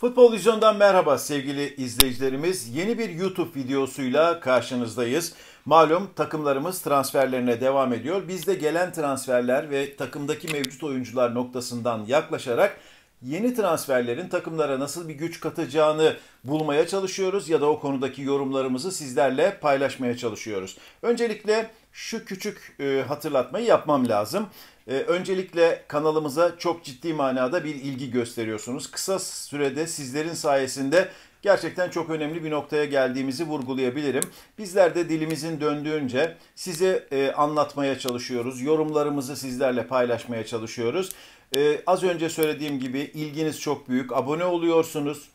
Futbol Vizyon'dan merhaba sevgili izleyicilerimiz. Yeni bir YouTube videosuyla karşınızdayız. Malum takımlarımız transferlerine devam ediyor. Biz de gelen transferler ve takımdaki mevcut oyuncular noktasından yaklaşarak yeni transferlerin takımlara nasıl bir güç katacağını bulmaya çalışıyoruz ya da o konudaki yorumlarımızı sizlerle paylaşmaya çalışıyoruz. Öncelikle şu küçük e, hatırlatmayı yapmam lazım. E, öncelikle kanalımıza çok ciddi manada bir ilgi gösteriyorsunuz. Kısa sürede sizlerin sayesinde gerçekten çok önemli bir noktaya geldiğimizi vurgulayabilirim. Bizler de dilimizin döndüğünce size e, anlatmaya çalışıyoruz. Yorumlarımızı sizlerle paylaşmaya çalışıyoruz. E, az önce söylediğim gibi ilginiz çok büyük. Abone oluyorsunuz,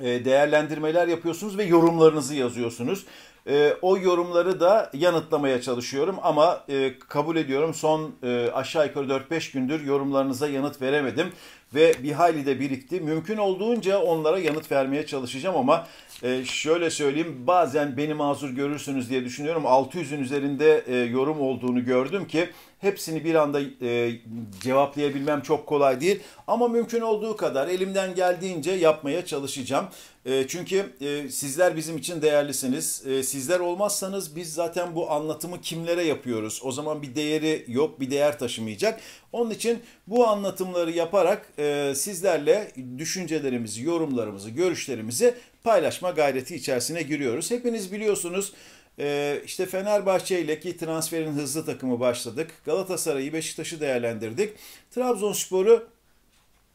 e, değerlendirmeler yapıyorsunuz ve yorumlarınızı yazıyorsunuz. E, o yorumları da yanıtlamaya çalışıyorum ama e, kabul ediyorum son e, aşağı yukarı 4-5 gündür yorumlarınıza yanıt veremedim ve bir hayli de birikti. Mümkün olduğunca onlara yanıt vermeye çalışacağım ama e, şöyle söyleyeyim bazen beni mazur görürsünüz diye düşünüyorum. 600'ün üzerinde e, yorum olduğunu gördüm ki hepsini bir anda e, cevaplayabilmem çok kolay değil. Ama mümkün olduğu kadar elimden geldiğince yapmaya çalışacağım. çünkü sizler bizim için değerlisiniz. sizler olmazsanız biz zaten bu anlatımı kimlere yapıyoruz? O zaman bir değeri yok, bir değer taşımayacak. Onun için bu anlatımları yaparak e, sizlerle düşüncelerimizi, yorumlarımızı, görüşlerimizi paylaşma gayreti içerisine giriyoruz. Hepiniz biliyorsunuz e, işte Fenerbahçe ile ki transferin hızlı takımı başladık. Galatasaray'ı, Beşiktaş'ı değerlendirdik. Trabzonspor'u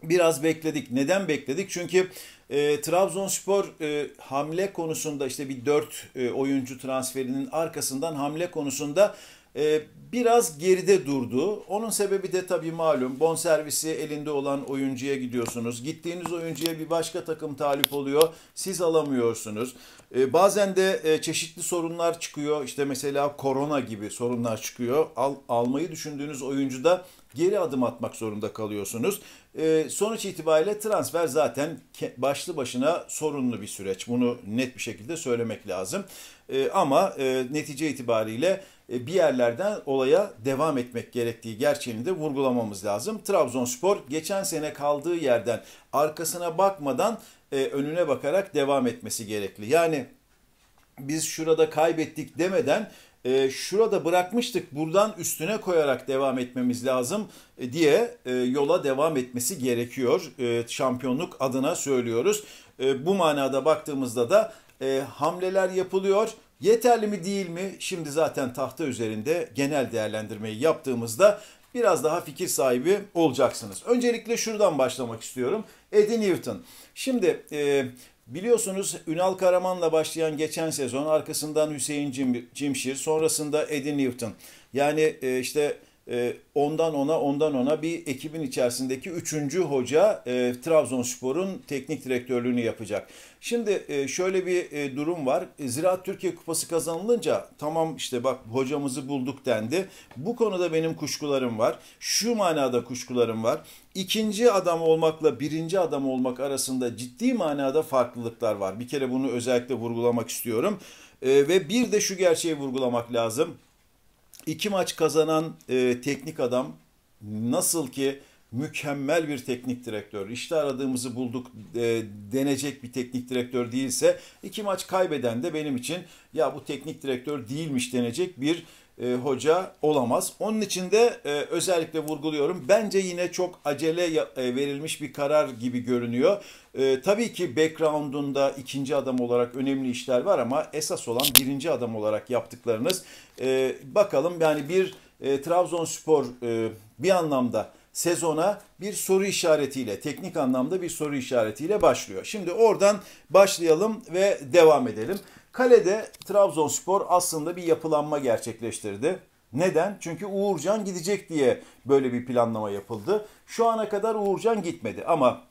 biraz bekledik. Neden bekledik? Çünkü e, Trabzonspor e, hamle konusunda işte bir 4 e, oyuncu transferinin arkasından hamle konusunda ee, biraz geride durdu. Onun sebebi de tabii malum. Bon servisi elinde olan oyuncuya gidiyorsunuz. Gittiğiniz oyuncuya bir başka takım talip oluyor. Siz alamıyorsunuz. Ee, bazen de e, çeşitli sorunlar çıkıyor. İşte mesela korona gibi sorunlar çıkıyor. Al, almayı düşündüğünüz oyuncuda geri adım atmak zorunda kalıyorsunuz. Ee, sonuç itibariyle transfer zaten başlı başına sorunlu bir süreç. Bunu net bir şekilde söylemek lazım. ama e, netice itibariyle e, bir yerlerden olaya devam etmek gerektiği gerçeğini de vurgulamamız lazım. Trabzonspor geçen sene kaldığı yerden arkasına bakmadan e, önüne bakarak devam etmesi gerekli. Yani biz şurada kaybettik demeden e, şurada bırakmıştık buradan üstüne koyarak devam etmemiz lazım diye yola devam etmesi gerekiyor. şampiyonluk adına söylüyoruz. bu manada baktığımızda da hamleler yapılıyor Yeterli mi değil mi? Şimdi zaten tahta üzerinde genel değerlendirmeyi yaptığımızda biraz daha fikir sahibi olacaksınız. Öncelikle şuradan başlamak istiyorum. Eddie Newton. Şimdi e, biliyorsunuz Ünal Karaman'la başlayan geçen sezon arkasından Hüseyin Cim, Cimşir sonrasında Eddie Newton. Yani e, işte ee, ondan ona ondan ona bir ekibin içerisindeki üçüncü hoca e, Trabzonspor'un teknik direktörlüğünü yapacak. Şimdi e, şöyle bir e, durum var. Ziraat Türkiye Kupası kazanılınca tamam işte bak hocamızı bulduk dendi. Bu konuda benim kuşkularım var. Şu manada kuşkularım var. İkinci adam olmakla birinci adam olmak arasında ciddi manada farklılıklar var. Bir kere bunu özellikle vurgulamak istiyorum. ve bir de şu gerçeği vurgulamak lazım İki maç kazanan e, teknik adam nasıl ki mükemmel bir teknik direktör. İşte aradığımızı bulduk e, denecek bir teknik direktör değilse iki maç kaybeden de benim için ya bu teknik direktör değilmiş denecek bir e, hoca olamaz. Onun için de e, özellikle vurguluyorum. Bence yine çok acele e, verilmiş bir karar gibi görünüyor. Ee, tabii ki background'unda ikinci adam olarak önemli işler var ama esas olan birinci adam olarak yaptıklarınız. Ee, bakalım yani bir e, Trabzonspor e, bir anlamda sezona bir soru işaretiyle, teknik anlamda bir soru işaretiyle başlıyor. Şimdi oradan başlayalım ve devam edelim. Kalede Trabzonspor aslında bir yapılanma gerçekleştirdi. Neden? Çünkü Uğurcan gidecek diye böyle bir planlama yapıldı. Şu ana kadar Uğurcan gitmedi ama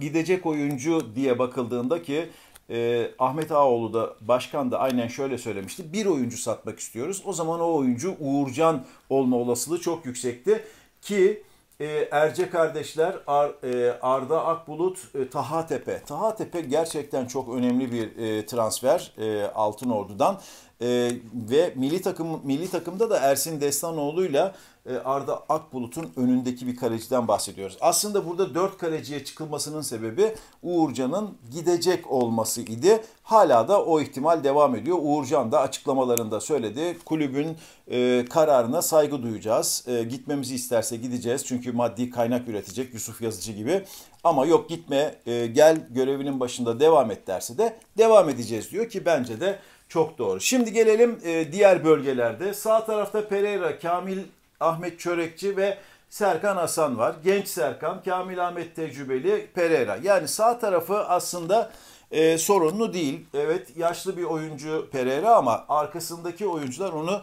gidecek oyuncu diye bakıldığında ki e, Ahmet Ağoğlu da başkan da aynen şöyle söylemişti. Bir oyuncu satmak istiyoruz. O zaman o oyuncu Uğurcan olma olasılığı çok yüksekti ki e, Erce kardeşler Ar, e, Arda Akbulut, e, Taha Tepe. Taha Tepe gerçekten çok önemli bir e, transfer e, Altınordu'dan. E, ve milli takım milli takımda da Ersin Destanoğlu'yla e, Arda Akbulut'un önündeki bir kaleciden bahsediyoruz. Aslında burada dört kaleciye çıkılmasının sebebi Uğurcan'ın gidecek olması idi. Hala da o ihtimal devam ediyor. Uğurcan da açıklamalarında söyledi. Kulübün e, kararına saygı duyacağız. E, gitmemizi isterse gideceğiz. Çünkü maddi kaynak üretecek Yusuf Yazıcı gibi. Ama yok gitme e, gel görevinin başında devam et derse de devam edeceğiz diyor ki bence de çok doğru. Şimdi gelelim e, diğer bölgelerde. Sağ tarafta Pereira, Kamil Ahmet Çörekçi ve Serkan Hasan var. Genç Serkan, Kamil Ahmet tecrübeli Pereira. Yani sağ tarafı aslında e, sorunlu değil. Evet yaşlı bir oyuncu Pereira ama arkasındaki oyuncular onu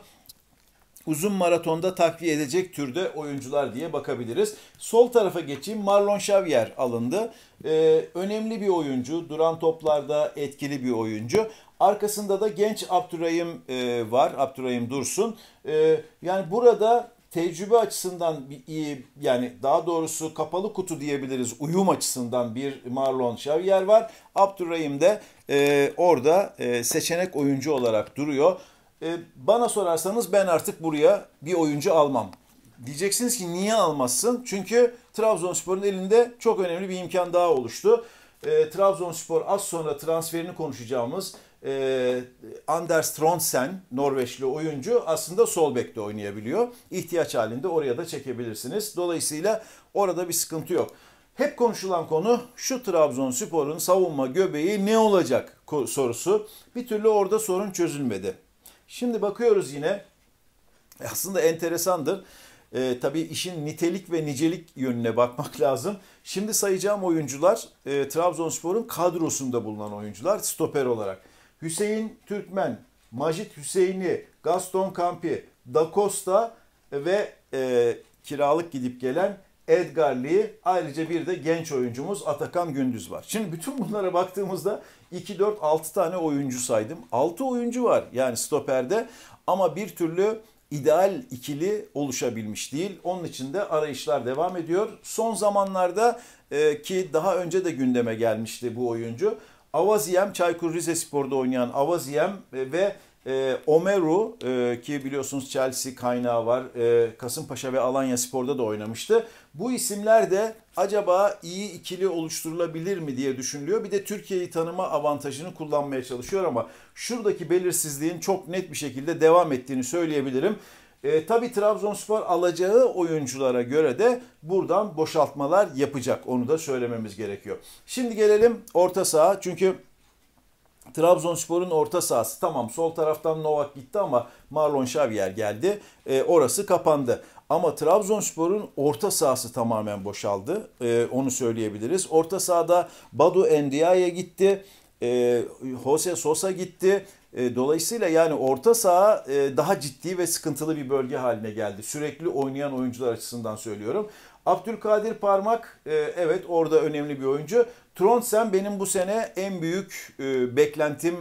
uzun maratonda takviye edecek türde oyuncular diye bakabiliriz. Sol tarafa geçeyim. Marlon Xavier alındı. Ee, önemli bir oyuncu. Duran toplarda etkili bir oyuncu. Arkasında da genç Abdurrahim e, var, Abdurrahim Dursun. E, yani burada tecrübe açısından bir iyi yani daha doğrusu kapalı kutu diyebiliriz uyum açısından bir Marlon Xavier var. Abdurrahim de e, orada e, seçenek oyuncu olarak duruyor. E, bana sorarsanız ben artık buraya bir oyuncu almam. Diyeceksiniz ki niye almazsın? Çünkü Trabzonspor'un elinde çok önemli bir imkan daha oluştu. E, Trabzonspor az sonra transferini konuşacağımız e, Anders Tronsen Norveçli oyuncu aslında sol bekte oynayabiliyor. İhtiyaç halinde oraya da çekebilirsiniz. Dolayısıyla orada bir sıkıntı yok. Hep konuşulan konu şu Trabzonspor'un savunma göbeği ne olacak sorusu. Bir türlü orada sorun çözülmedi. Şimdi bakıyoruz yine aslında enteresandır. E, tabii işin nitelik ve nicelik yönüne bakmak lazım. Şimdi sayacağım oyuncular e, Trabzonspor'un kadrosunda bulunan oyuncular stoper olarak. Hüseyin Türkmen, Majid Hüseyin'i, Gaston Campi, Da Costa ve e, kiralık gidip gelen Edgar Lee ayrıca bir de genç oyuncumuz Atakan Gündüz var. Şimdi bütün bunlara baktığımızda 2, 4, 6 tane oyuncu saydım. 6 oyuncu var yani stoperde ama bir türlü ideal ikili oluşabilmiş değil. Onun için de arayışlar devam ediyor. Son zamanlarda e, ki daha önce de gündeme gelmişti bu oyuncu. Avaziyem Çaykur Rizespor'da oynayan Avaziyem ve e, Omeru e, ki biliyorsunuz Chelsea kaynağı var. E, Kasımpaşa ve Alanya Spor'da da oynamıştı. Bu isimler de acaba iyi ikili oluşturulabilir mi diye düşünülüyor. Bir de Türkiye'yi tanıma avantajını kullanmaya çalışıyor ama şuradaki belirsizliğin çok net bir şekilde devam ettiğini söyleyebilirim. E, tabii Trabzonspor alacağı oyunculara göre de buradan boşaltmalar yapacak. Onu da söylememiz gerekiyor. Şimdi gelelim orta saha. Çünkü Trabzonspor'un orta sahası tamam sol taraftan Novak gitti ama Marlon Xavier geldi. E, orası kapandı. Ama Trabzonspor'un orta sahası tamamen boşaldı. E, onu söyleyebiliriz. Orta sahada Badu Endia'ya gitti. E, Jose Sosa gitti. E, dolayısıyla yani orta saha e, daha ciddi ve sıkıntılı bir bölge haline geldi. Sürekli oynayan oyuncular açısından söylüyorum. Abdülkadir Parmak e, evet orada önemli bir oyuncu. Trondsen benim bu sene en büyük beklentim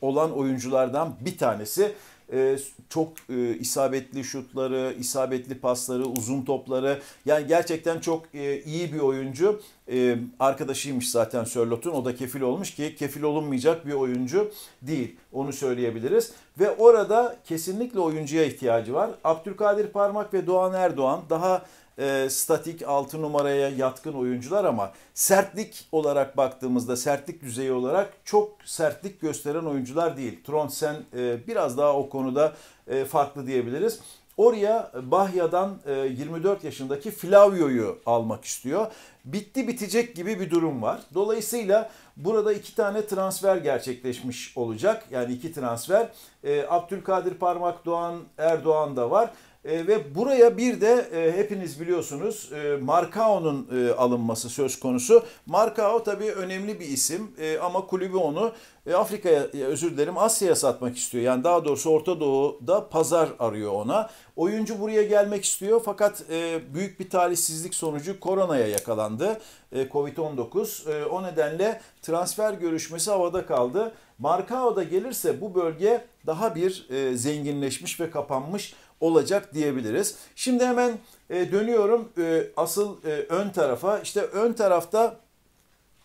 olan oyunculardan bir tanesi. Ee, çok e, isabetli şutları, isabetli pasları, uzun topları. Yani gerçekten çok e, iyi bir oyuncu. Ee, arkadaşıymış zaten Sörlot'un. O da kefil olmuş ki kefil olunmayacak bir oyuncu değil. Onu söyleyebiliriz. Ve orada kesinlikle oyuncuya ihtiyacı var. Abdülkadir Parmak ve Doğan Erdoğan daha e, statik 6 numaraya yatkın oyuncular ama sertlik olarak baktığımızda sertlik düzeyi olarak çok sertlik gösteren oyuncular değil. Tronsen e, biraz daha o konuda e, farklı diyebiliriz. Oraya Bahya'dan 24 e, yaşındaki Flavio'yu almak istiyor. Bitti bitecek gibi bir durum var. Dolayısıyla burada iki tane transfer gerçekleşmiş olacak. Yani iki transfer. E, Abdülkadir Parmak Doğan Erdoğan da var. E, ve buraya bir de e, hepiniz biliyorsunuz e, Markao'nun e, alınması söz konusu. Markao tabii önemli bir isim e, ama kulübü onu e, Afrika'ya e, özür dilerim Asya'ya satmak istiyor. Yani daha doğrusu Orta Doğu'da pazar arıyor ona. Oyuncu buraya gelmek istiyor fakat e, büyük bir talihsizlik sonucu koronaya yakalandı. E, Covid-19 e, o nedenle transfer görüşmesi havada kaldı. Markao da gelirse bu bölge daha bir e, zenginleşmiş ve kapanmış olacak diyebiliriz. Şimdi hemen e, dönüyorum e, asıl e, ön tarafa. İşte ön tarafta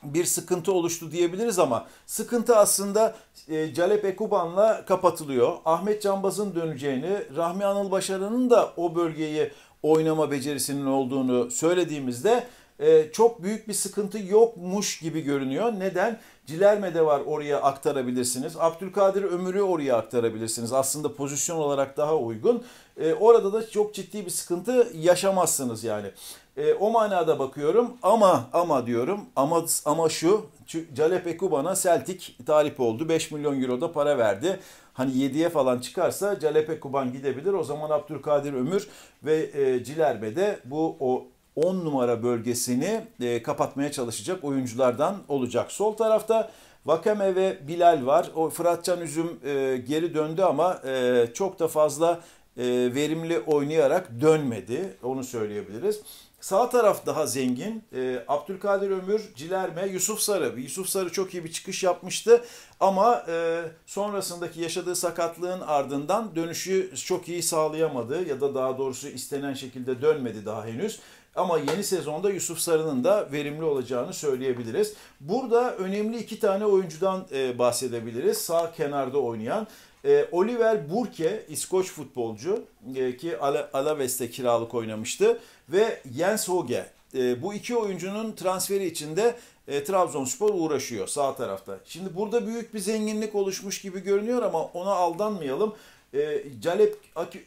bir sıkıntı oluştu diyebiliriz ama sıkıntı aslında e, Calep Ekuban'la kapatılıyor. Ahmet Canbaz'ın döneceğini, Rahmi Anıl Başaran'ın da o bölgeyi oynama becerisinin olduğunu söylediğimizde e, çok büyük bir sıkıntı yokmuş gibi görünüyor. Neden? Cilerme de var oraya aktarabilirsiniz. Abdülkadir Ömür'ü oraya aktarabilirsiniz. Aslında pozisyon olarak daha uygun. E, orada da çok ciddi bir sıkıntı yaşamazsınız yani. E, o manada bakıyorum ama ama diyorum ama ama şu Calep Ekuban'a Celtic talip oldu. 5 milyon euro da para verdi. Hani 7'ye falan çıkarsa Calep Ekuban gidebilir. O zaman Abdülkadir Ömür ve Cilerme de bu o 10 numara bölgesini e, kapatmaya çalışacak oyunculardan olacak. Sol tarafta Vakame ve Bilal var. O Fıratcan Üzüm e, geri döndü ama e, çok da fazla e, verimli oynayarak dönmedi. Onu söyleyebiliriz. Sağ taraf daha zengin. E, Abdülkadir Ömür, Cilerme, Yusuf Sarı. Yusuf Sarı çok iyi bir çıkış yapmıştı ama e, sonrasındaki yaşadığı sakatlığın ardından dönüşü çok iyi sağlayamadı ya da daha doğrusu istenen şekilde dönmedi daha henüz. Ama yeni sezonda Yusuf Sarı'nın da verimli olacağını söyleyebiliriz. Burada önemli iki tane oyuncudan e, bahsedebiliriz. Sağ kenarda oynayan e, Oliver Burke, İskoç futbolcu e, ki Alaves'te kiralık oynamıştı ve Jens Hoge. E, bu iki oyuncunun transferi içinde e, Trabzonspor uğraşıyor sağ tarafta. Şimdi burada büyük bir zenginlik oluşmuş gibi görünüyor ama ona aldanmayalım. E, ee, Calep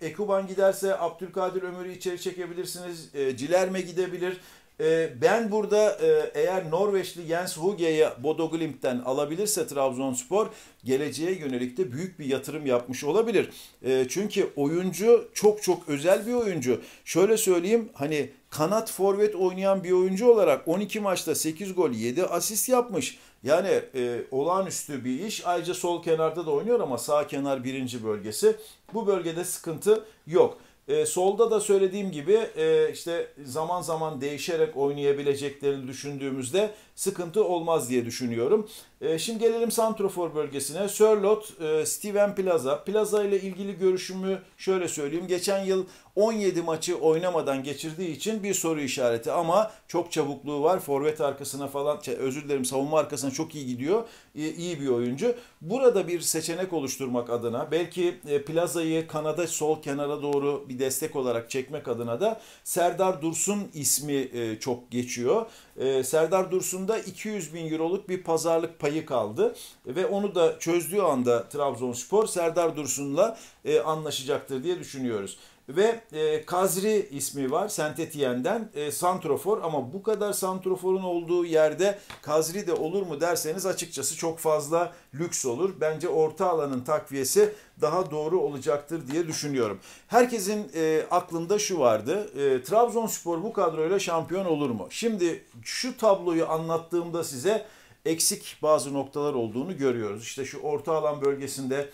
Ekuban giderse Abdülkadir Ömür'ü içeri çekebilirsiniz. E, Cilerme gidebilir. E, ben burada e, eğer Norveçli Jens Huge'yi Bodo Glimt'ten alabilirse Trabzonspor geleceğe yönelik de büyük bir yatırım yapmış olabilir. E, çünkü oyuncu çok çok özel bir oyuncu. Şöyle söyleyeyim hani kanat forvet oynayan bir oyuncu olarak 12 maçta 8 gol 7 asist yapmış. Yani e, olağanüstü bir iş. Ayrıca sol kenarda da oynuyor ama sağ kenar birinci bölgesi. Bu bölgede sıkıntı yok. E, solda da söylediğim gibi e, işte zaman zaman değişerek oynayabileceklerini düşündüğümüzde sıkıntı olmaz diye düşünüyorum. E, şimdi gelelim Santrofor bölgesine. Sörlot, e, Steven Plaza. Plaza ile ilgili görüşümü şöyle söyleyeyim. Geçen yıl 17 maçı oynamadan geçirdiği için bir soru işareti ama çok çabukluğu var. Forvet arkasına falan şey, özür dilerim savunma arkasına çok iyi gidiyor. E, iyi bir oyuncu. Burada bir seçenek oluşturmak adına belki e, Plaza'yı kanada sol kenara doğru bir destek olarak çekmek adına da Serdar Dursun ismi e, çok geçiyor. E, Serdar Dursun'da 200 bin euroluk bir pazarlık payı kaldı ve onu da çözdüğü anda Trabzonspor Serdar Dursun'la e, anlaşacaktır diye düşünüyoruz. Ve e, Kazri ismi var Sentetiyen'den e, Santrofor ama bu kadar Santrofor'un olduğu yerde Kazri de olur mu derseniz açıkçası çok fazla lüks olur. Bence orta alanın takviyesi daha doğru olacaktır diye düşünüyorum. Herkesin e, aklında şu vardı e, Trabzonspor bu kadroyla şampiyon olur mu? Şimdi şu tabloyu anlattığımda size eksik bazı noktalar olduğunu görüyoruz. İşte şu orta alan bölgesinde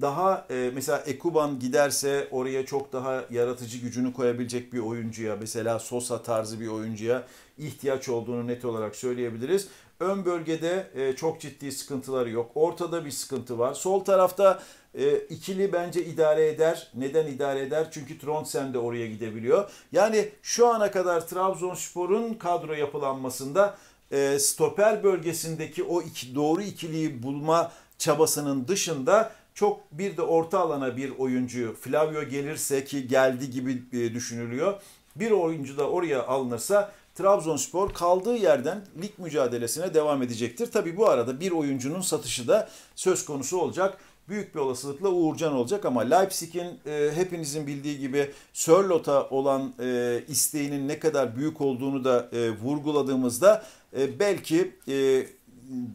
daha e, mesela Ekuban giderse oraya çok daha yaratıcı gücünü koyabilecek bir oyuncuya mesela Sosa tarzı bir oyuncuya ihtiyaç olduğunu net olarak söyleyebiliriz. Ön bölgede e, çok ciddi sıkıntıları yok. Ortada bir sıkıntı var. Sol tarafta e, ikili bence idare eder. Neden idare eder? Çünkü Trondsen de oraya gidebiliyor. Yani şu ana kadar Trabzonspor'un kadro yapılanmasında e, stoper bölgesindeki o iki, doğru ikiliyi bulma çabasının dışında çok bir de orta alana bir oyuncu Flavio gelirse ki geldi gibi e, düşünülüyor. Bir oyuncu da oraya alınırsa Trabzonspor kaldığı yerden lig mücadelesine devam edecektir. Tabi bu arada bir oyuncunun satışı da söz konusu olacak. Büyük bir olasılıkla Uğurcan olacak ama Leipzig'in e, hepinizin bildiği gibi Sörlot'a olan e, isteğinin ne kadar büyük olduğunu da e, vurguladığımızda e, belki e,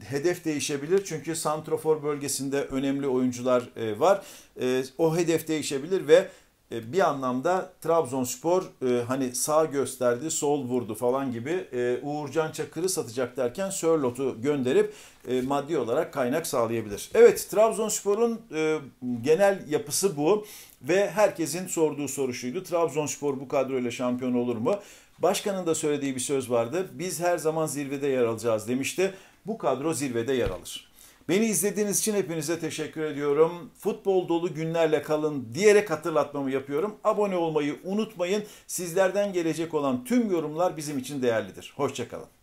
hedef değişebilir çünkü santrofor bölgesinde önemli oyuncular e, var. E, o hedef değişebilir ve e, bir anlamda Trabzonspor e, hani sağ gösterdi, sol vurdu falan gibi e, Uğurcan Çakır'ı satacak derken Sörlot'u gönderip e, maddi olarak kaynak sağlayabilir. Evet Trabzonspor'un e, genel yapısı bu ve herkesin sorduğu soru şuydu. Trabzonspor bu kadroyla şampiyon olur mu? Başkanın da söylediği bir söz vardı. Biz her zaman zirvede yer alacağız demişti bu kadro zirvede yer alır. Beni izlediğiniz için hepinize teşekkür ediyorum. Futbol dolu günlerle kalın diyerek hatırlatmamı yapıyorum. Abone olmayı unutmayın. Sizlerden gelecek olan tüm yorumlar bizim için değerlidir. Hoşçakalın.